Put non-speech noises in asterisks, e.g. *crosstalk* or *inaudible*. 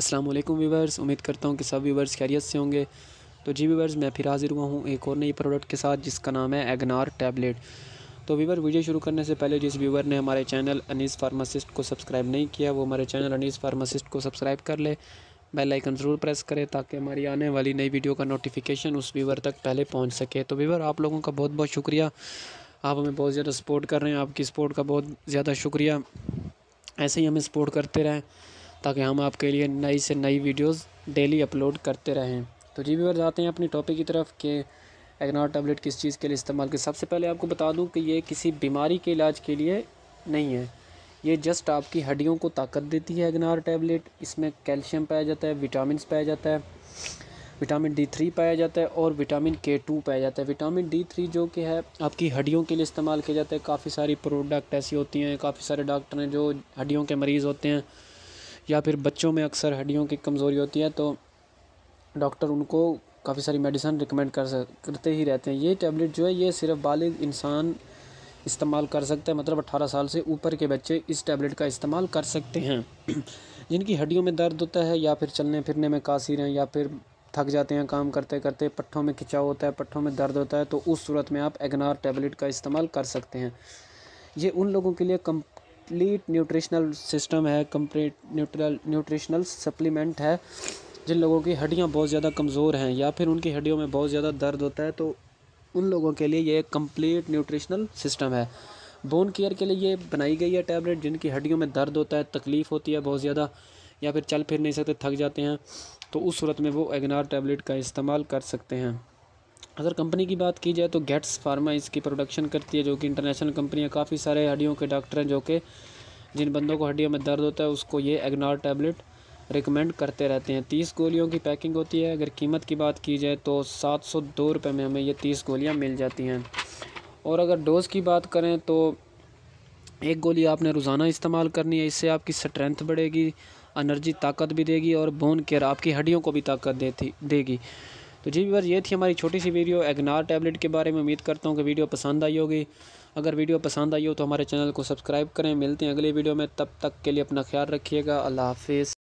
अस्सलाम वालेकुम व्यूवर्स उम्मीद करता हूँ कि सब व्यूवर्स खैरियत से होंगे तो जी व्यूवर्स मैं फिर हाज़िर हुआ हूँ एक और नई प्रोडक्ट के साथ जिसका नाम है एगनार टैबलेट तो व्यूवर वीडियो शुरू करने से पहले जिस व्यूवर ने हमारे चैनल अनीस फार्मासिस्ट को सब्सक्राइब नहीं किया वो हमारे चैनल अनीस फार्मासिस्ट को सब्सक्राइब कर ले बेल आइकन ज़रूर प्रेस करें ताकि हमारी आने वाली नई वीडियो का नोटिफिकेशन उस व्यूवर तक पहले पहुँच सके तो व्यूवर आप लोगों का बहुत बहुत शुक्रिया आप हमें बहुत ज़्यादा सपोर्ट कर रहे हैं आपकी सपोर्ट का बहुत ज़्यादा शुक्रिया ऐसे ही हमें सपोर्ट करते रहें ताकि हम आपके लिए नई से नई वीडियोस डेली अपलोड करते रहें तो जी भी जाते हैं अपने टॉपिक की तरफ कि एग्नॉर टैबलेट किस चीज़ के लिए इस्तेमाल की सबसे पहले आपको बता दूँ कि ये किसी बीमारी के इलाज के लिए नहीं है ये जस्ट आपकी हड्डियों को ताकत देती है एग्नार टैबलेट इसमें कैल्शियम पाया जाता है विटामिन पाया जाता है विटामिन डी थ्री पाया जाता है और विटामिन के टू पाया जाता है विटामिन डी थ्री जो कि है आपकी हड्डियों के लिए इस्तेमाल किया जाता है काफ़ी सारी प्रोडक्ट ऐसी होती हैं काफ़ी सारे डॉक्टर हैं जो हड्डियों के मरीज़ होते हैं या फिर बच्चों में अक्सर हड्डियों की कमज़ोरी होती है तो डॉक्टर उनको काफ़ी सारी मेडिसन रिकमेंड कर करते ही रहते हैं ये टैबलेट जो है ये सिर्फ बालिग इंसान इस्तेमाल कर सकते हैं मतलब 18 साल से ऊपर के बच्चे इस टैबलेट का इस्तेमाल कर सकते हैं *clears throat* जिनकी हड्डियों में दर्द होता है या फिर चलने फिरने में कासिर हैं या फिर थक जाते हैं काम करते करते पट्ठों में खिंचाव होता है पट्ठों में दर्द होता है तो उस सूरत में आप एगनार टैबलेट का इस्तेमाल कर सकते हैं ये उन लोगों के लिए कम कंप्लीट न्यूट्रिशनल सिस्टम है कंप्लीट न्यूट्रल न्यूट्रिशनल सप्लीमेंट है जिन लोगों की हड्डियाँ बहुत ज़्यादा कमज़ोर हैं या फिर उनकी हड्डियों में बहुत ज़्यादा दर्द होता है तो उन लोगों के लिए ये एक कम्प्लीट न्यूट्रिशनल सिस्टम है बोन केयर के लिए ये बनाई गई है टैबलेट जिनकी हड्डियों में दर्द होता है तकलीफ़ होती है बहुत ज़्यादा या फिर चल फिर नहीं सकते थक जाते हैं तो उस सूरत में वो एगनार टैबलेट का इस्तेमाल कर सकते हैं अगर कंपनी की बात की जाए तो गेट्स फार्मा इसकी प्रोडक्शन करती है जो कि इंटरनेशनल कंपनी है काफ़ी सारे हड्डियों के डॉक्टर हैं जो कि जिन बंदों को हड्डियों में दर्द होता है उसको ये एग्नार टैबलेट रिकमेंड करते रहते हैं तीस गोलियों की पैकिंग होती है अगर कीमत की बात की जाए तो सात सौ दो रुपये में हमें ये तीस गोलियाँ मिल जाती हैं और अगर डोज़ की बात करें तो एक गोली आपने रोज़ाना इस्तेमाल करनी है इससे आपकी स्ट्रेंथ बढ़ेगी एनर्जी ताकत भी देगी और बोन केयर आपकी हड्डियों को भी ताकत देती देगी तो जी बस ये थी हमारी छोटी सी वीडियो एग्नार टैबलेट के बारे में उम्मीद करता हूँ कि वीडियो पसंद आई होगी अगर वीडियो पसंद आई हो तो हमारे चैनल को सब्सक्राइब करें मिलते हैं अगले वीडियो में तब तक के लिए अपना ख्याल रखिएगा अल्लाह हाफिज़